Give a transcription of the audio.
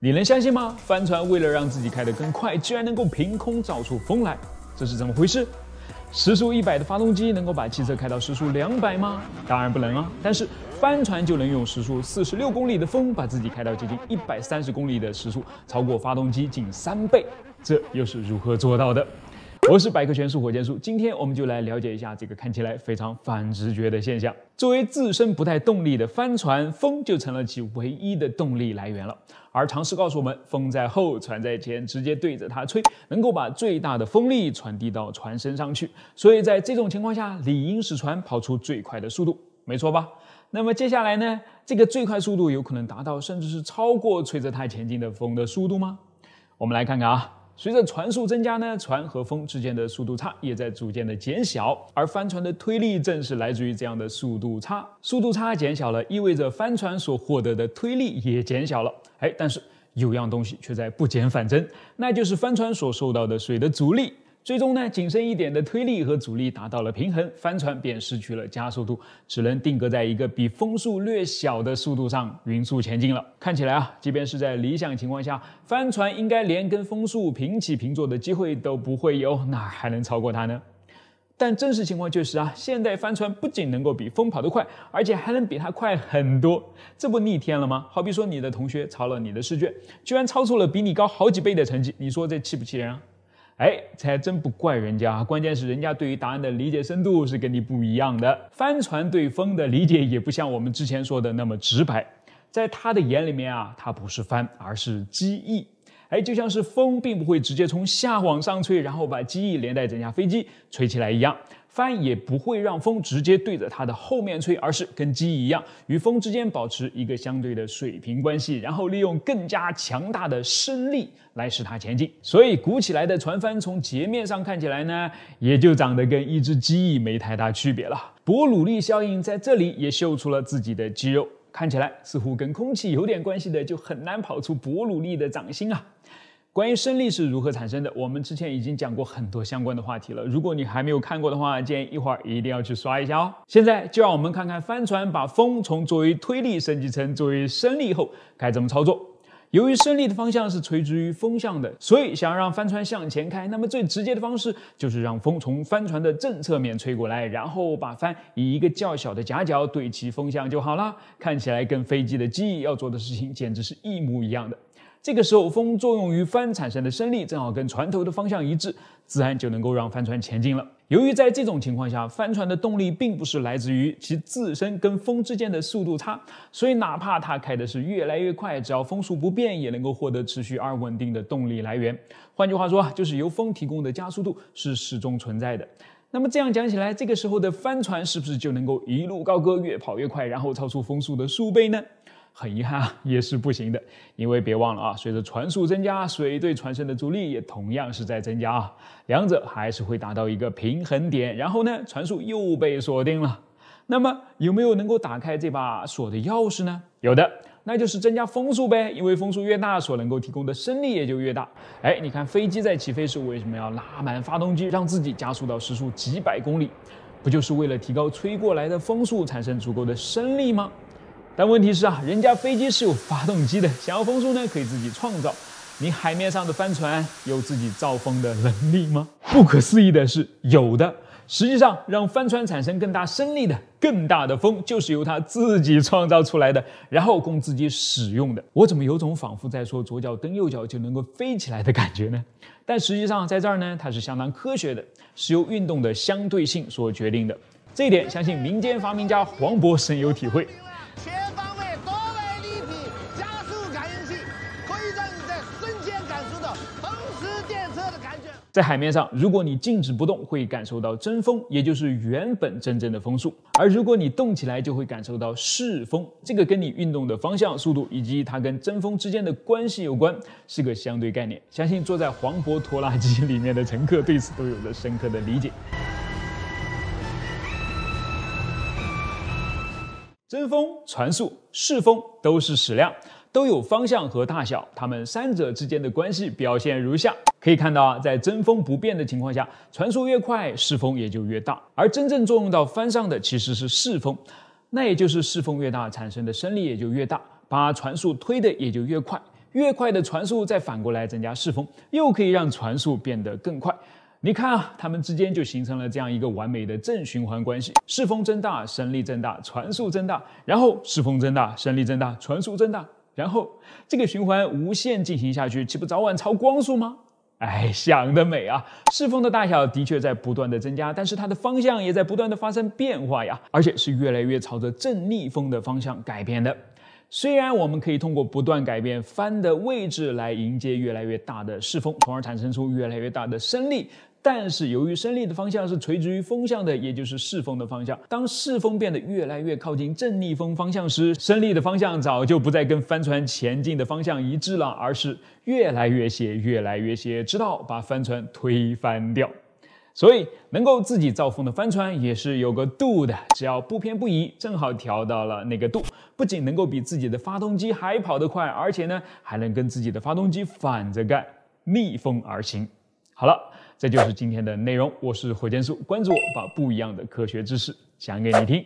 你能相信吗？帆船为了让自己开得更快，居然能够凭空造出风来，这是怎么回事？时速一百的发动机能够把汽车开到时速两百吗？当然不能啊。但是帆船就能用时速四十六公里的风把自己开到接近一百三十公里的时速，超过发动机近三倍，这又是如何做到的？我是百科全书火箭叔，今天我们就来了解一下这个看起来非常反直觉的现象。作为自身不带动力的帆船，风就成了其唯一的动力来源了。而常识告诉我们，风在后，船在前，直接对着它吹，能够把最大的风力传递到船身上去。所以在这种情况下，理应使船跑出最快的速度，没错吧？那么接下来呢？这个最快速度有可能达到，甚至是超过吹着它前进的风的速度吗？我们来看看啊。随着船速增加呢，船和风之间的速度差也在逐渐的减小，而帆船的推力正是来自于这样的速度差。速度差减小了，意味着帆船所获得的推力也减小了。哎，但是有样东西却在不减反增，那就是帆船所受到的水的阻力。最终呢，仅剩一点的推力和阻力达到了平衡，帆船便失去了加速度，只能定格在一个比风速略小的速度上匀速前进了。看起来啊，即便是在理想情况下，帆船应该连跟风速平起平坐的机会都不会有，哪还能超过它呢？但真实情况就是啊，现代帆船不仅能够比风跑得快，而且还能比它快很多，这不逆天了吗？好比说，你的同学抄了你的试卷，居然超出了比你高好几倍的成绩，你说这气不气人啊？哎，这还真不怪人家，关键是人家对于答案的理解深度是跟你不一样的。帆船对风的理解也不像我们之前说的那么直白，在他的眼里面啊，它不是帆，而是机翼。哎，就像是风并不会直接从下往上吹，然后把机翼连带整架飞机吹起来一样。帆也不会让风直接对着它的后面吹，而是跟机翼一样，与风之间保持一个相对的水平关系，然后利用更加强大的升力来使它前进。所以鼓起来的船帆从截面上看起来呢，也就长得跟一只机翼没太大区别了。伯努利效应在这里也秀出了自己的肌肉，看起来似乎跟空气有点关系的，就很难跑出伯努利的掌心啊。关于升力是如何产生的，我们之前已经讲过很多相关的话题了。如果你还没有看过的话，建议一会儿一定要去刷一下哦。现在就让我们看看帆船把风从作为推力升级成作为升力后该怎么操作。由于升力的方向是垂直于风向的，所以想让帆船向前开，那么最直接的方式就是让风从帆船的正侧面吹过来，然后把帆以一个较小的夹角对齐风向就好了。看起来跟飞机的机翼要做的事情简直是一模一样的。这个时候，风作用于帆产生的升力正好跟船头的方向一致，自然就能够让帆船前进了。由于在这种情况下，帆船的动力并不是来自于其自身跟风之间的速度差，所以哪怕它开的是越来越快，只要风速不变，也能够获得持续而稳定的动力来源。换句话说就是由风提供的加速度是始终存在的。那么这样讲起来，这个时候的帆船是不是就能够一路高歌，越跑越快，然后超出风速的数倍呢？很遗憾啊，也是不行的，因为别忘了啊，随着船速增加，水对船身的阻力也同样是在增加啊，两者还是会达到一个平衡点，然后呢，船速又被锁定了。那么有没有能够打开这把锁的钥匙呢？有的，那就是增加风速呗，因为风速越大，所能够提供的升力也就越大。哎，你看飞机在起飞时为什么要拉满发动机，让自己加速到时速几百公里，不就是为了提高吹过来的风速，产生足够的升力吗？但问题是啊，人家飞机是有发动机的，想要风速呢，可以自己创造。你海面上的帆船有自己造风的能力吗？不可思议的是，有的。实际上，让帆船产生更大升力的更大的风，就是由它自己创造出来的，然后供自己使用的。我怎么有种仿佛在说左脚蹬右脚就能够飞起来的感觉呢？但实际上，在这儿呢，它是相当科学的，是由运动的相对性所决定的。这一点，相信民间发明家黄渤深有体会。全方位多维立体加速感应器，可以让你在瞬间感受到风驰电掣的感觉。在海面上，如果你静止不动，会感受到真风，也就是原本真正的风速；而如果你动起来，就会感受到是风。这个跟你运动的方向、速度以及它跟真风之间的关系有关，是个相对概念。相信坐在黄渤拖拉机里面的乘客对此都有着深刻的理解。真风、传速、视风都是矢量，都有方向和大小。它们三者之间的关系表现如下：可以看到啊，在真风不变的情况下，传速越快，视风也就越大。而真正作用到帆上的其实是视风，那也就是视风越大，产生的升力也就越大，把船速推的也就越快。越快的船速再反过来增加视风，又可以让船速变得更快。你看啊，它们之间就形成了这样一个完美的正循环关系：势风增大，升力增大，传速增大；然后势风增大，升力增大，传速增大；然后这个循环无限进行下去，岂不早晚超光速吗？哎，想得美啊！势风的大小的确在不断的增加，但是它的方向也在不断的发生变化呀，而且是越来越朝着正逆风的方向改变的。虽然我们可以通过不断改变帆的位置来迎接越来越大的势风，从而产生出越来越大的升力。但是由于升力的方向是垂直于风向的，也就是适风的方向。当适风变得越来越靠近正逆风方向时，升力的方向早就不再跟帆船前进的方向一致了，而是越来越斜，越来越斜，直到把帆船推翻掉。所以能够自己造风的帆船也是有个度的，只要不偏不倚，正好调到了那个度，不仅能够比自己的发动机还跑得快，而且呢还能跟自己的发动机反着干，逆风而行。好了。这就是今天的内容。我是火箭叔，关注我，把不一样的科学知识讲给你听。